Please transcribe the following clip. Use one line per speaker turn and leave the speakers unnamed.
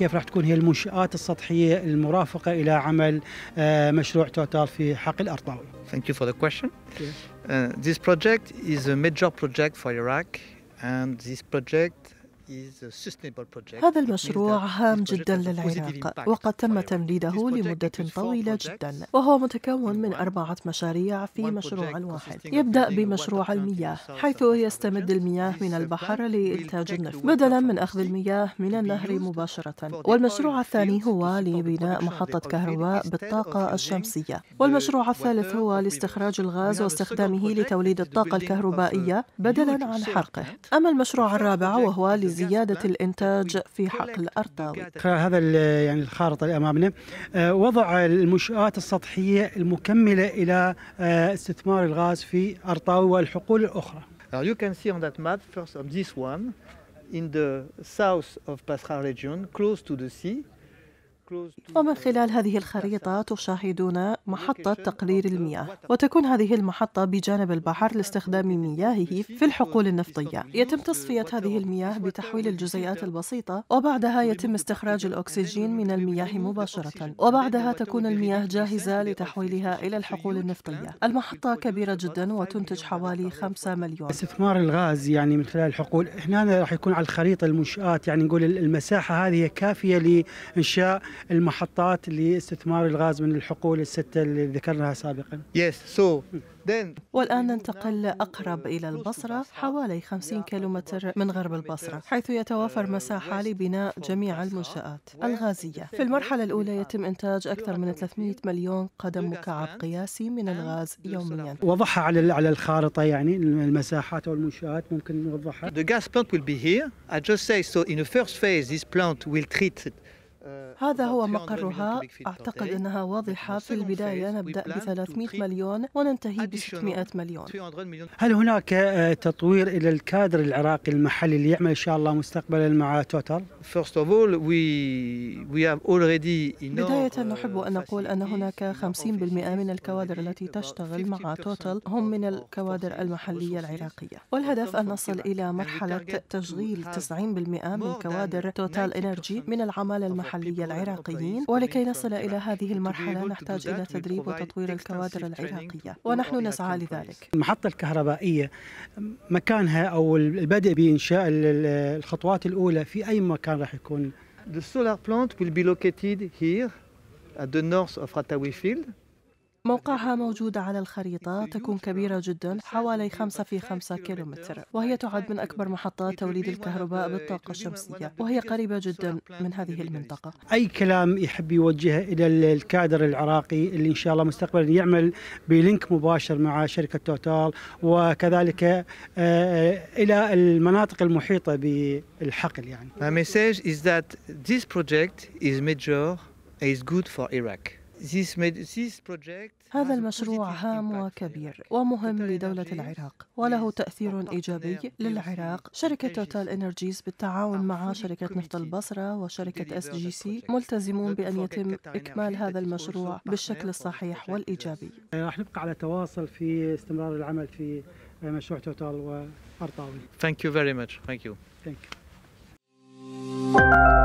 كيف راح تكون هي المنشآت السطحية المرافقة إلى عمل مشروع توتال في حقل أرطاوي
Thank you for the question. Uh, this project is a major project for Iraq and this project هذا المشروع هام جدا للعراق وقد
تم تمديده لمدة طويلة جدا وهو متكون من أربعة مشاريع في مشروع واحد يبدأ بمشروع المياه حيث يستمد المياه من البحر لإنتاج النفط بدلا من أخذ المياه من النهر مباشرة والمشروع الثاني هو لبناء محطة كهرباء بالطاقة الشمسية والمشروع الثالث هو لاستخراج الغاز واستخدامه لتوليد الطاقة الكهربائية بدلا عن حرقه أما المشروع الرابع وهو لزيادة زيادة الإنتاج في حقل أرطاوي
هذا يعني الخارطة اللي أمامنا آه، وضع المنشآت السطحية المكملة إلى آه، استثمار الغاز في أرطاوي والحقول الأخرى
you can see on that map first of this one in the south of Pascha region close to the sea
ومن خلال هذه الخريطة تشاهدون محطة تقرير المياه وتكون هذه المحطة بجانب البحر لاستخدام مياهه في الحقول النفطية يتم تصفية هذه المياه بتحويل الجزيئات البسيطة وبعدها يتم استخراج الأكسجين من المياه مباشرة وبعدها تكون المياه جاهزة لتحويلها إلى الحقول النفطية المحطة كبيرة جدا وتنتج حوالي 5 مليون
استثمار الغاز يعني من خلال الحقول هنا راح يكون على الخريطة المنشآت يعني نقول المساحة هذه كافية لإنشاء المحطات لاستثمار الغاز من الحقول الستة اللي ذكرناها سابقا
والآن ننتقل أقرب إلى البصرة حوالي 50 كيلومتر من غرب البصرة حيث يتوافر مساحة لبناء جميع المنشآت الغازية في المرحلة الأولى يتم إنتاج أكثر من 300 مليون قدم مكعب قياسي من الغاز يوميا
وضعها على على الخارطة يعني المساحات والمنشآت ممكن نوضحها The gas plant will be
here. I just say so in the first phase this plant will treat
آه، هذا هو مقرها أعتقد أنها واضحة نعم. في البداية نبدأ ب 300 مليون وننتهي ب 600 مليون
هل هناك آه، تطوير إلى الكادر العراقي المحلي اللي يعمل إن شاء الله مستقبلا مع توتال؟
بداية آه، نحب أن نقول أن هناك 50% من الكوادر التي تشتغل مع توتال هم من الكوادر المحلية العراقية والهدف أن نصل إلى مرحلة تشغيل 90% من كوادر توتال إنرجي من العمالة المحلية المحلي العراقيين ولكي نصل إلى هذه المرحلة نحتاج إلى تدريب وتطوير الكوادر العراقية ونحن نسعى لذلك
المحطة الكهربائية مكانها أو البدء بإنشاء الخطوات الأولى في أي مكان راح يكون The solar plant will be located here
at the north of Ratawi Field.
موقعها موجود على الخريطة تكون كبيرة جدا حوالي 5 في 5 كيلومتر وهي تعد من أكبر محطات توليد الكهرباء بالطاقة الشمسية وهي قريبة جدا من هذه المنطقة
أي كلام يحب يوجهه إلى الكادر العراقي اللي إن شاء الله مستقبلا يعمل بلينك مباشر مع شركة توتال وكذلك آه، آه، إلى المناطق المحيطة بالحقل يعني
My message is that this project is major and is good for Iraq.
هذا المشروع هام وكبير ومهم لدولة العراق وله تأثير إيجابي للعراق شركة توتال إنرجيز بالتعاون مع شركة نفط البصرة وشركة اس جي سي ملتزمون بأن يتم إكمال هذا المشروع بالشكل الصحيح والإيجابي
أه، راح نبقى على تواصل في استمرار العمل في أه، مشروع توتال وأرطاوي
Thank you very much. Thank you. Thank you.